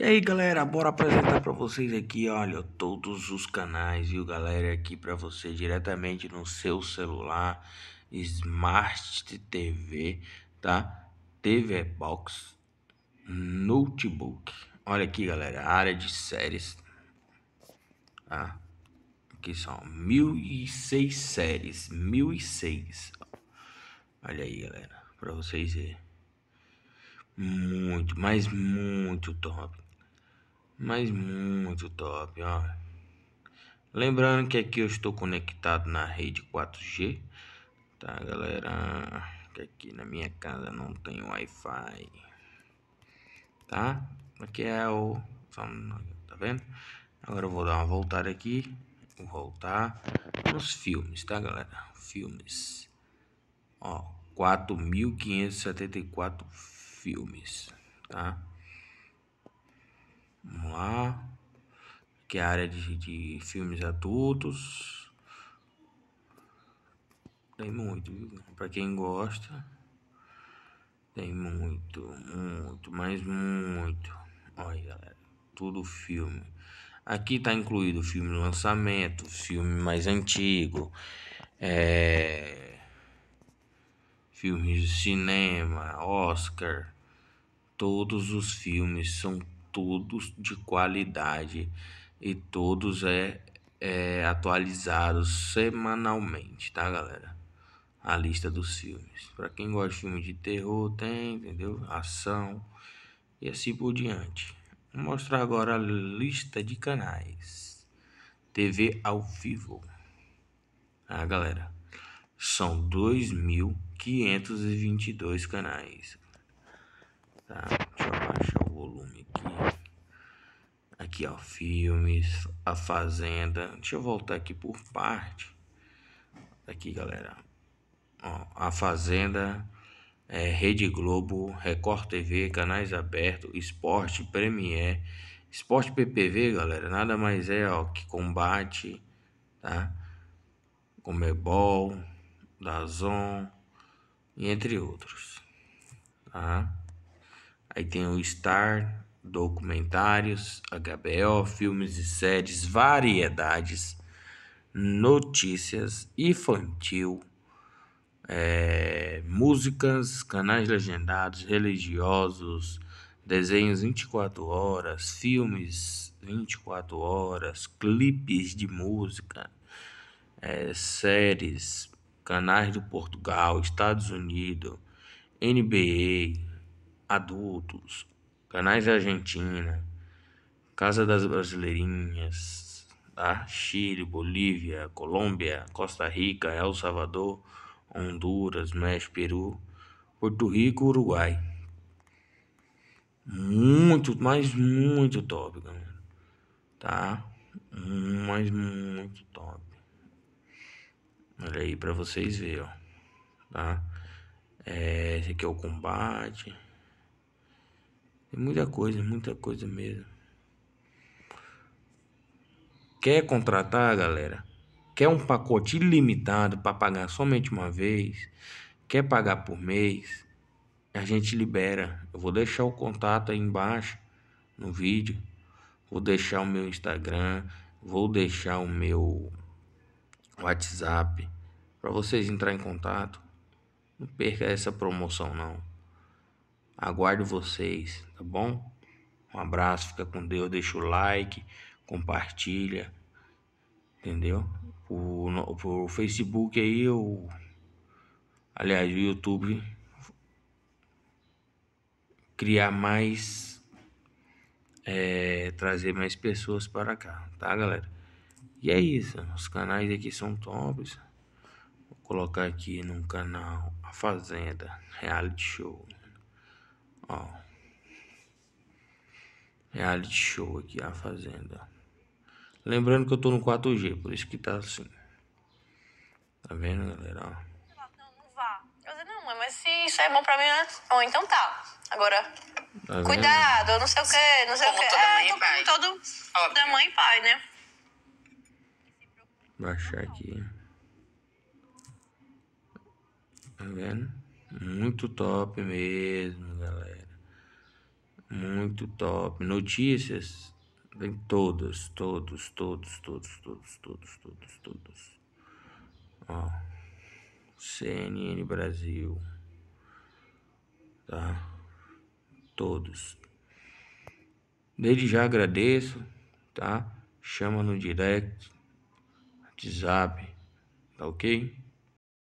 E aí galera, bora apresentar para vocês aqui, olha, todos os canais, viu galera, aqui para você diretamente no seu celular, Smart TV, tá? TV Box, Notebook, olha aqui galera, área de séries, tá? Aqui são 1006 séries, 1006, olha aí galera, para vocês verem. Muito, mas muito top. Mas muito top, ó. Lembrando que aqui eu estou conectado na rede 4G, tá, galera? Que aqui na minha casa não tem Wi-Fi, tá? Aqui é o... tá vendo? Agora eu vou dar uma voltada aqui, vou voltar nos filmes, tá, galera? Filmes. Ó, 4.574 filmes, tá? que é a área de, de filmes adultos. Tem muito, para quem gosta, tem muito, muito, mas muito. Olha, galera, tudo filme. Aqui tá incluído filme lançamento, filme mais antigo, é... filmes de cinema, Oscar. Todos os filmes são todos de qualidade e todos é, é atualizados semanalmente, tá, galera? A lista dos filmes. Para quem gosta de filme de terror, tem, entendeu? Ação e assim por diante. Vou mostrar agora a lista de canais. TV ao vivo. Ah, galera, são 2.522 canais. Tá, deixa eu baixar o volume aqui. Aqui, ó, filmes, A Fazenda. Deixa eu voltar aqui por parte. Aqui, galera. Ó, a Fazenda, é, Rede Globo, Record TV, Canais Abertos, Esporte, Premier. Esporte PPV, galera, nada mais é, ó, que combate, tá? Comebol, é Dazon, e entre outros, tá? Aí tem o Star, documentários, HBO, filmes e séries, variedades, notícias, infantil, é, músicas, canais legendados, religiosos, desenhos 24 horas, filmes 24 horas, clipes de música, é, séries, canais do Portugal, Estados Unidos, NBA, adultos, Canais da Argentina, Casa das Brasileirinhas, tá? Chile, Bolívia, Colômbia, Costa Rica, El Salvador, Honduras, México, Peru, Porto Rico, Uruguai. Muito, mas muito top, galera. Tá? Mas muito top. Olha aí pra vocês verem, ó. Tá? É, esse aqui é o combate. Tem é muita coisa, é muita coisa mesmo. Quer contratar, galera? Quer um pacote ilimitado para pagar somente uma vez? Quer pagar por mês? A gente libera. Eu vou deixar o contato aí embaixo no vídeo. Vou deixar o meu Instagram, vou deixar o meu WhatsApp para vocês entrar em contato. Não perca essa promoção não. Aguardo vocês, tá bom? Um abraço, fica com Deus, deixa o like, compartilha, entendeu? O, Facebook aí, o, aliás, o YouTube criar mais, é, trazer mais pessoas para cá, tá galera? E é isso, os canais aqui são tops. Vou colocar aqui no canal A Fazenda Reality Show. Ó. Reality show aqui, a fazenda. Lembrando que eu tô no 4G, por isso que tá assim. Tá vendo, galera? Não, não vá. mas se isso é bom pra mim, né? Ou então tá. Agora, tá cuidado, eu não sei o que, não sei como o que. é, todo Óbvio. da mãe e pai, né? Baixar aqui. Tá vendo? Muito top mesmo, galera. Muito top. Notícias. Vem todas, todos, todos, todos, todos, todos, todos, todos. Ó. CNN Brasil. Tá? Todos. Desde já agradeço, tá? Chama no direct, WhatsApp, tá ok?